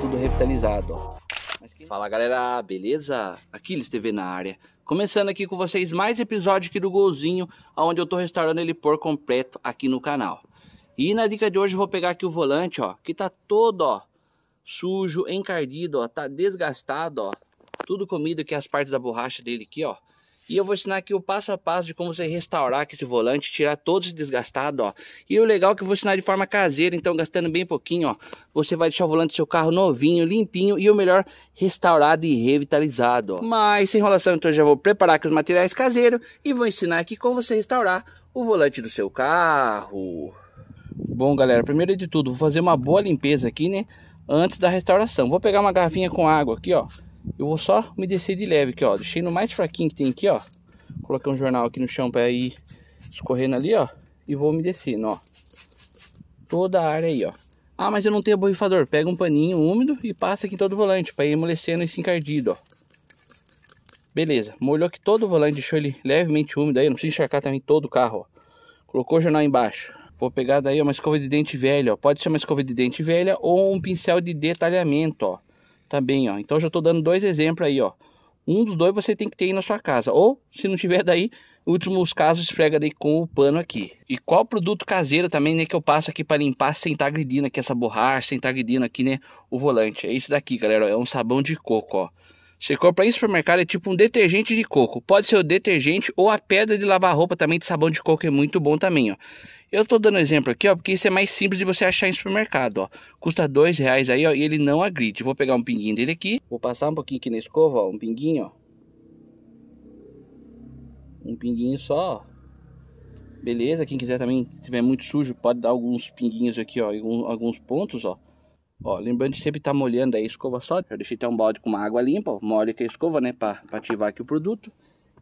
tudo revitalizado. Quem... Fala galera, beleza? Aquiles TV na área. Começando aqui com vocês mais episódio aqui do Golzinho, onde eu tô restaurando ele por completo aqui no canal. E na dica de hoje eu vou pegar aqui o volante, ó, que tá todo, ó, sujo, encardido, ó, tá desgastado, ó. Tudo comido aqui as partes da borracha dele aqui, ó. E eu vou ensinar aqui o passo a passo de como você restaurar aqui esse volante, tirar todos esse desgastado, ó. E o legal é que eu vou ensinar de forma caseira, então gastando bem pouquinho, ó. Você vai deixar o volante do seu carro novinho, limpinho e o melhor, restaurado e revitalizado, ó. Mas sem enrolação, então eu já vou preparar aqui os materiais caseiros e vou ensinar aqui como você restaurar o volante do seu carro. Bom, galera, primeiro de tudo, vou fazer uma boa limpeza aqui, né? Antes da restauração. Vou pegar uma garrafinha com água aqui, ó eu vou só me descer de leve aqui, ó. Deixei no mais fraquinho que tem aqui, ó. Coloquei um jornal aqui no chão para ir escorrendo ali, ó. E vou me descendo, ó. Toda a área aí, ó. Ah, mas eu não tenho borrifador. Pega um paninho úmido e passa aqui em todo o volante para ir amolecendo esse encardido, ó. Beleza. Molhou aqui todo o volante, deixou ele levemente úmido aí. Não precisa encharcar também todo o carro, ó. Colocou o jornal embaixo. Vou pegar daí uma escova de dente velha, ó. Pode ser uma escova de dente velha ou um pincel de detalhamento, ó também, tá ó. Então, já estou dando dois exemplos aí, ó. Um dos dois você tem que ter aí na sua casa. Ou, se não tiver daí, últimos casos, esfrega daí com o pano aqui. E qual produto caseiro também, né, que eu passo aqui para limpar sem estar tá agredindo aqui essa borracha, sem estar tá agredindo aqui, né, o volante. É isso daqui, galera, ó, é um sabão de coco, ó. Você para ir supermercado é tipo um detergente de coco. Pode ser o detergente ou a pedra de lavar roupa também de sabão de coco é muito bom também, ó. Eu tô dando exemplo aqui, ó, porque isso é mais simples de você achar em supermercado, ó. Custa dois reais aí, ó, e ele não agride. Vou pegar um pinguinho dele aqui, vou passar um pouquinho aqui na escova, ó, um pinguinho, ó. Um pinguinho só, ó. Beleza, quem quiser também, se tiver muito sujo, pode dar alguns pinguinhos aqui, ó, alguns pontos, ó. Ó, lembrando de sempre estar tá molhando a escova só. Eu deixei até um balde com uma água limpa, Mole aqui a escova, né, para ativar aqui o produto.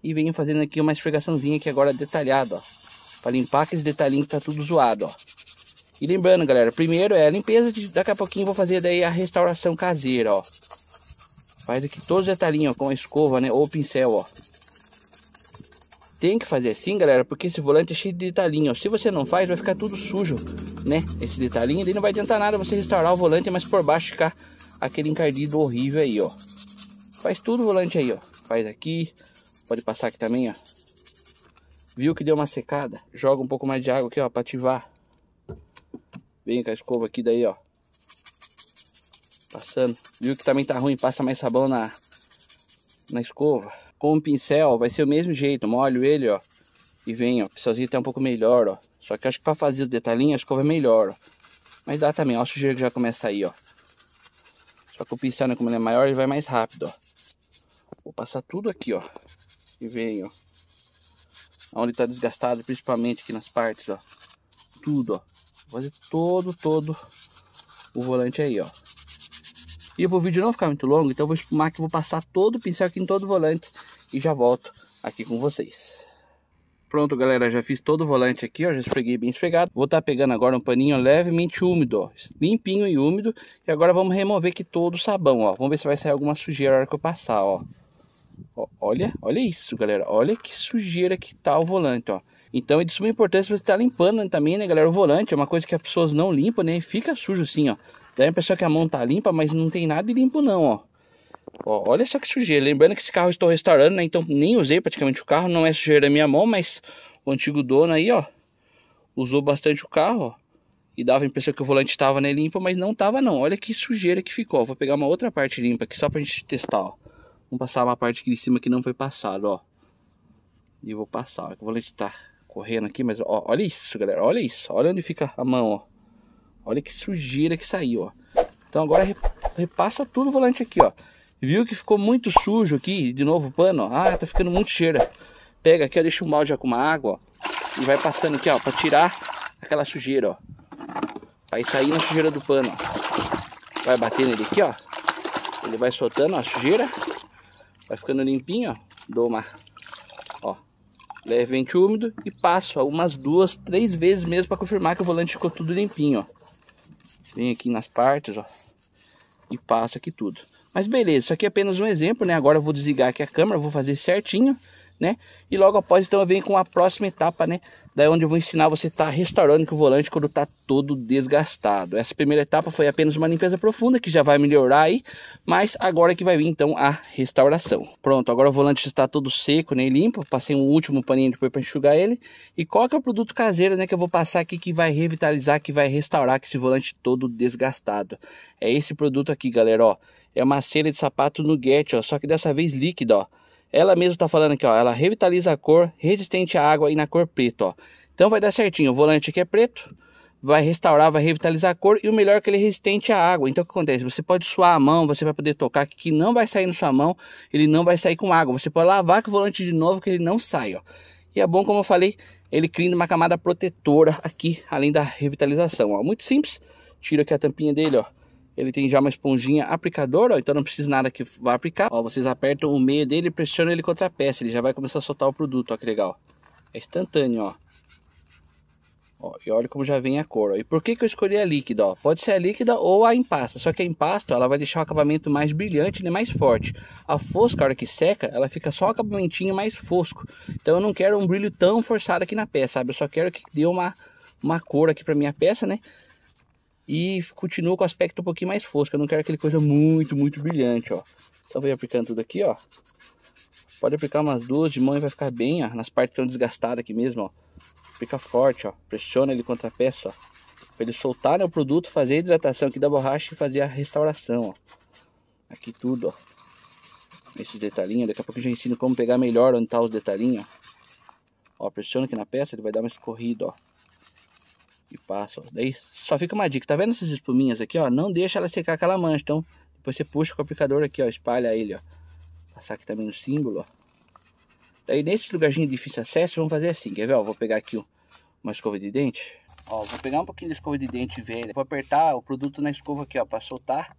E venho fazendo aqui uma esfregaçãozinha aqui agora detalhada, ó. Pra limpar aqueles detalhinhos que tá tudo zoado, ó. E lembrando, galera, primeiro é a limpeza, de, daqui a pouquinho vou fazer daí a restauração caseira, ó. Faz aqui todos os detalhinhos, ó, com a escova, né, ou pincel, ó. Tem que fazer assim, galera, porque esse volante é cheio de detalhinho, ó. Se você não faz, vai ficar tudo sujo né? Esse detalhinho ali não vai adiantar nada você restaurar o volante, mas por baixo ficar aquele encardido horrível aí, ó. Faz tudo o volante aí, ó. Faz aqui, pode passar aqui também, ó. Viu que deu uma secada? Joga um pouco mais de água aqui, ó, pra ativar. Vem com a escova aqui daí, ó. Passando. Viu que também tá ruim, passa mais sabão na, na escova. Com o pincel, ó, vai ser o mesmo jeito. Molho ele, ó. E vem, ó, sozinho tá um pouco melhor, ó. Só que acho que pra fazer os detalhinhos, a escova é melhor, ó. Mas dá também, ó, a sujeira que já começa aí ó. Só que o pincel, né, como ele é maior, ele vai mais rápido, ó. Vou passar tudo aqui, ó. E vem, ó. Onde tá desgastado, principalmente aqui nas partes, ó. Tudo, ó. Vou fazer todo, todo o volante aí, ó. E pro vídeo não ficar muito longo, então eu vou espumar que vou passar todo o pincel aqui em todo o volante e já volto aqui com vocês. Pronto, galera, já fiz todo o volante aqui, ó, já esfreguei bem esfregado. Vou estar tá pegando agora um paninho levemente úmido, ó, limpinho e úmido. E agora vamos remover aqui todo o sabão, ó. Vamos ver se vai sair alguma sujeira na hora que eu passar, ó. ó. Olha, olha isso, galera. Olha que sujeira que tá o volante, ó. Então é de suma importância você estar tá limpando né, também, né, galera? O volante é uma coisa que as pessoas não limpam, né? fica sujo sim, ó. Daí a pessoa que a mão tá limpa, mas não tem nada de limpo não, ó. Ó, olha só que sujeira. Lembrando que esse carro eu estou restaurando, né? Então nem usei praticamente o carro. Não é sujeira na minha mão, mas o antigo dono aí, ó. Usou bastante o carro, ó. E dava a impressão que o volante estava né, limpo, mas não estava não. Olha que sujeira que ficou. Vou pegar uma outra parte limpa aqui só pra gente testar, ó. Vamos passar uma parte aqui de cima que não foi passada, ó. E vou passar, ó. O volante tá correndo aqui, mas ó, olha isso, galera. Olha isso. Olha onde fica a mão, ó. Olha que sujeira que saiu, ó. Então agora repassa tudo o volante aqui, ó. Viu que ficou muito sujo aqui, de novo o pano, ah, tá ficando muito cheira. Pega aqui, ó, deixa o balde já com uma água, ó, e vai passando aqui, ó, pra tirar aquela sujeira, ó. Vai sair na sujeira do pano, ó. Vai batendo ele aqui, ó. Ele vai soltando ó, a sujeira, vai ficando limpinho, ó. Dou uma, ó, levemente úmido e passo ó, umas duas, três vezes mesmo para confirmar que o volante ficou tudo limpinho, ó. Vem aqui nas partes, ó, e passo aqui tudo. Mas beleza, isso aqui é apenas um exemplo, né? Agora eu vou desligar aqui a câmera, vou fazer certinho, né? E logo após então eu venho com a próxima etapa, né? Daí onde eu vou ensinar você tá restaurando o volante quando tá todo desgastado. Essa primeira etapa foi apenas uma limpeza profunda que já vai melhorar aí, mas agora que vai vir então a restauração. Pronto, agora o volante está todo seco, nem né, limpo, passei um último paninho depois para enxugar ele. E qual que é o produto caseiro, né, que eu vou passar aqui que vai revitalizar, que vai restaurar esse volante todo desgastado? É esse produto aqui, galera, ó. É uma cera de sapato no Get, ó, só que dessa vez líquida, ó. Ela mesmo tá falando aqui, ó, ela revitaliza a cor, resistente à água e na cor preta, ó. Então vai dar certinho, o volante aqui é preto, vai restaurar, vai revitalizar a cor e o melhor é que ele é resistente à água. Então o que acontece? Você pode suar a mão, você vai poder tocar que não vai sair na sua mão, ele não vai sair com água. Você pode lavar com o volante de novo que ele não sai, ó. E é bom, como eu falei, ele cria uma camada protetora aqui, além da revitalização, ó. Muito simples. Tira aqui a tampinha dele, ó. Ele tem já uma esponjinha aplicadora, ó, então não precisa nada que vá aplicar. Ó, vocês apertam o meio dele e pressionam ele contra a peça, ele já vai começar a soltar o produto, ó que legal. É instantâneo, ó. Ó, e olha como já vem a cor. Ó. E por que, que eu escolhi a líquida? Ó? Pode ser a líquida ou a impasta. Só que a impasta ela vai deixar o acabamento mais brilhante né? mais forte. A fosca, a hora que seca, ela fica só um acabamentinho mais fosco. Então eu não quero um brilho tão forçado aqui na peça, sabe? Eu só quero que dê uma, uma cor aqui para minha peça, né? E continua com o aspecto um pouquinho mais fosco. Eu não quero aquele coisa muito, muito brilhante, ó. Então vem aplicando tudo aqui, ó. Pode aplicar umas duas de mão e vai ficar bem, ó. Nas partes tão desgastadas aqui mesmo, ó. fica forte, ó. Pressiona ele contra a peça, ó. Pra ele soltar né, o produto, fazer a hidratação aqui da borracha e fazer a restauração, ó. Aqui tudo, ó. Esses detalhinhos. Daqui a pouco eu já ensino como pegar melhor onde tá os detalhinhos, ó. Ó, pressiona aqui na peça, ele vai dar uma escorrida, ó e passa. Daí só fica uma dica, tá vendo essas espuminhas aqui, ó? Não deixa ela secar aquela mancha, então depois você puxa com o aplicador aqui, ó, espalha ele, ó. Passar aqui também no símbolo, ó. Daí nesse lugarzinho de difícil acesso, vamos fazer assim, quer ver? Ó, vou pegar aqui uma escova de dente. Ó, vou pegar um pouquinho de escova de dente velha. Vou apertar o produto na escova aqui, ó, para soltar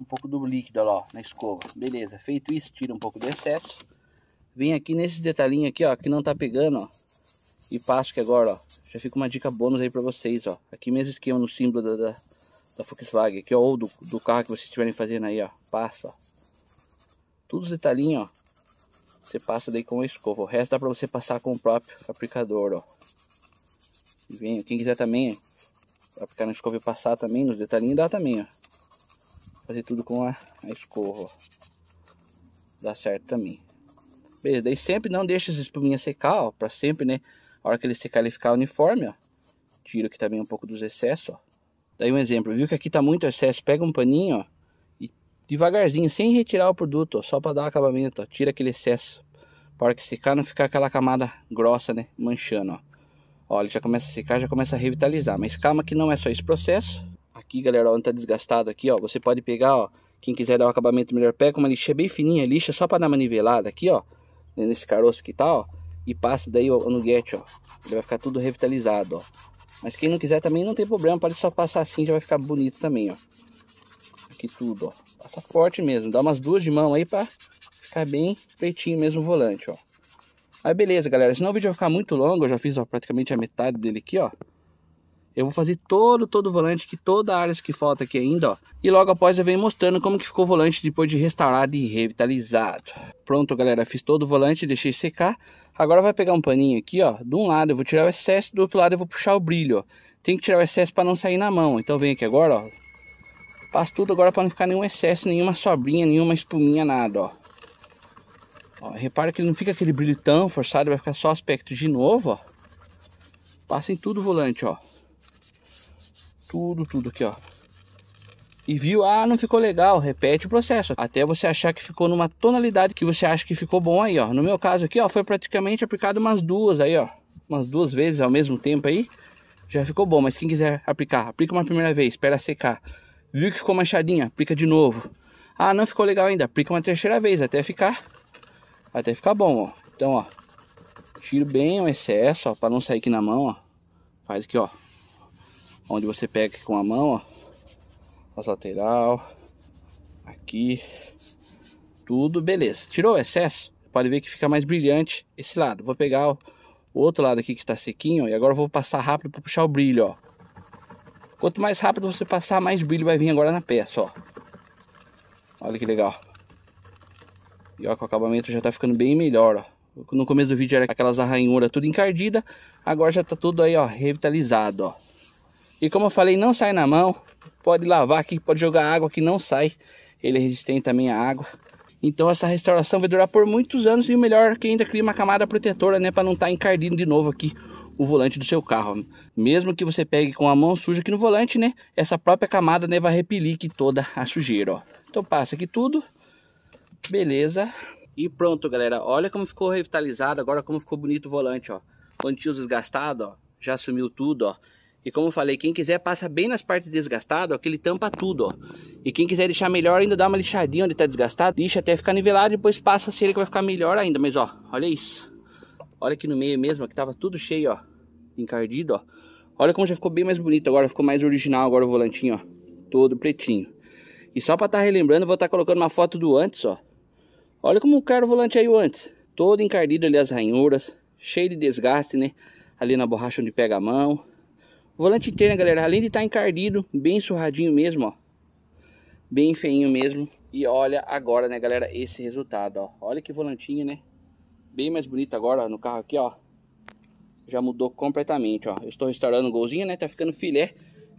um pouco do líquido, ó, na escova. Beleza, feito isso, tira um pouco do excesso. Vem aqui nesses detalhinhos aqui, ó, que não tá pegando, ó e que agora, ó. Já fica uma dica bônus aí para vocês, ó. Aqui mesmo esquema no símbolo da, da, da Volkswagen, aqui, ó, ou do, do carro que vocês estiverem fazendo aí, ó. Passa, ó. Todos os detalhinhos, ó. Você passa daí com a escova. O resto dá para você passar com o próprio aplicador, ó. E vem, quem quiser também aplicar na escova e passar também, nos detalhinhos dá também, ó. Fazer tudo com a, a escova, ó. Dá certo também. Beleza, daí sempre não deixa as espuminhas secar, ó, pra sempre, né? A hora que ele secar, ele ficar uniforme, ó. Tiro aqui também um pouco dos excessos, ó. Daí um exemplo, viu que aqui tá muito excesso, pega um paninho, ó, e devagarzinho, sem retirar o produto, ó, só para dar acabamento, ó, tira aquele excesso. Para hora que secar, não ficar aquela camada grossa, né, manchando, ó. Ó, ele já começa a secar, já começa a revitalizar, mas calma que não é só esse processo. Aqui, galera, onde tá desgastado aqui, ó, você pode pegar, ó, quem quiser dar um acabamento melhor, pega uma lixa bem fininha, lixa só para dar uma nivelada aqui, ó, né, nesse caroço que tá, ó e passa daí ó, no Get, ó. Ele vai ficar tudo revitalizado, ó. Mas quem não quiser também não tem problema, pode só passar assim, já vai ficar bonito também, ó. Aqui tudo, ó. Passa forte mesmo, dá umas duas de mão aí pra ficar bem pretinho mesmo o volante, ó. Aí beleza, galera, senão o vídeo vai ficar muito longo, eu já fiz ó, praticamente a metade dele aqui, ó. Eu vou fazer todo, todo o volante, que toda a área que falta aqui ainda, ó. E logo após eu venho mostrando como que ficou o volante depois de restaurado e revitalizado. Pronto, galera, fiz todo o volante, deixei secar. Agora vai pegar um paninho aqui, ó. De um lado eu vou tirar o excesso, do outro lado eu vou puxar o brilho, ó. Tem que tirar o excesso para não sair na mão. Então vem aqui agora, ó. Passo tudo agora para não ficar nenhum excesso, nenhuma sobrinha, nenhuma espuminha, nada, ó. ó. Repara que não fica aquele brilho tão forçado, vai ficar só aspecto de novo, ó. Passa em tudo o volante, ó tudo, tudo aqui, ó. E viu, ah, não ficou legal, repete o processo, até você achar que ficou numa tonalidade que você acha que ficou bom aí, ó. No meu caso aqui, ó, foi praticamente aplicado umas duas aí, ó, umas duas vezes ao mesmo tempo aí, já ficou bom, mas quem quiser aplicar, aplica uma primeira vez, espera secar. Viu que ficou manchadinha, aplica de novo. Ah, não ficou legal ainda, aplica uma terceira vez até ficar até ficar bom, ó. Então, ó, tiro bem o excesso, ó, para não sair aqui na mão, ó. Faz aqui, ó, onde você pega com a mão, ó, as lateral, aqui, tudo beleza. Tirou o excesso, pode ver que fica mais brilhante esse lado. Vou pegar o, o outro lado aqui que está sequinho ó, e agora vou passar rápido para puxar o brilho, ó. Quanto mais rápido você passar, mais brilho vai vir agora na peça, ó. Olha que legal. E ó, que o acabamento já está ficando bem melhor, ó. No começo do vídeo era aquelas arranhuras tudo encardida, agora já está tudo aí, ó, revitalizado, ó. E como eu falei, não sai na mão. Pode lavar aqui, pode jogar água que não sai. Ele é resistente também à água. Então essa restauração vai durar por muitos anos e o melhor é que ainda cria uma camada protetora, né, para não estar tá encardindo de novo aqui o volante do seu carro. Mesmo que você pegue com a mão suja aqui no volante, né, essa própria camada né, vai repelir aqui toda a sujeira, ó. Então passa aqui tudo. Beleza. E pronto, galera. Olha como ficou revitalizado agora, como ficou bonito o volante, ó. Quando tinha os desgastados, ó, já sumiu tudo, ó. E como eu falei, quem quiser passa bem nas partes desgastadas, ó, que ele tampa tudo, ó. E quem quiser deixar melhor ainda dá uma lixadinha onde tá desgastado, lixa até ficar nivelado e depois passa a ele que vai ficar melhor ainda. Mas ó, olha isso. Olha aqui no meio mesmo, que tava tudo cheio, ó, encardido, ó. Olha como já ficou bem mais bonito agora, ficou mais original agora o volantinho, ó, todo pretinho. E só para estar tá relembrando, vou estar tá colocando uma foto do antes, ó. Olha como o cara o volante aí o antes, todo encardido ali as ranhuras, cheio de desgaste, né? Ali na borracha onde pega a mão Volante inteiro, né, galera? Além de estar tá encardido, bem surradinho mesmo, ó. Bem feinho mesmo. E olha agora, né, galera, esse resultado, ó. Olha que volantinho, né? Bem mais bonito agora, ó, no carro aqui, ó. Já mudou completamente, ó. Eu estou restaurando o golzinho, né? Tá ficando filé.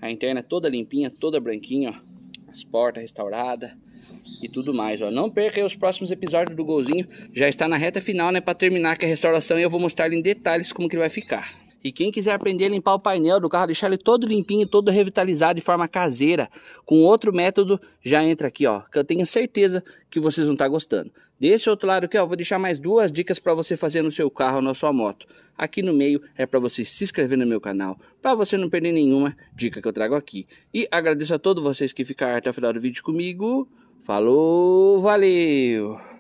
A interna é toda limpinha, toda branquinha, ó. As portas restauradas e tudo mais, ó. Não perca os próximos episódios do golzinho. Já está na reta final, né, para terminar aqui a restauração e eu vou mostrar em detalhes como que ele vai ficar. E quem quiser aprender a limpar o painel do carro, deixar ele todo limpinho, todo revitalizado de forma caseira, com outro método, já entra aqui, ó, que eu tenho certeza que vocês vão estar tá gostando. Desse outro lado aqui, ó, vou deixar mais duas dicas para você fazer no seu carro ou na sua moto. Aqui no meio é para você se inscrever no meu canal, para você não perder nenhuma dica que eu trago aqui. E agradeço a todos vocês que ficaram até o final do vídeo comigo. Falou, valeu!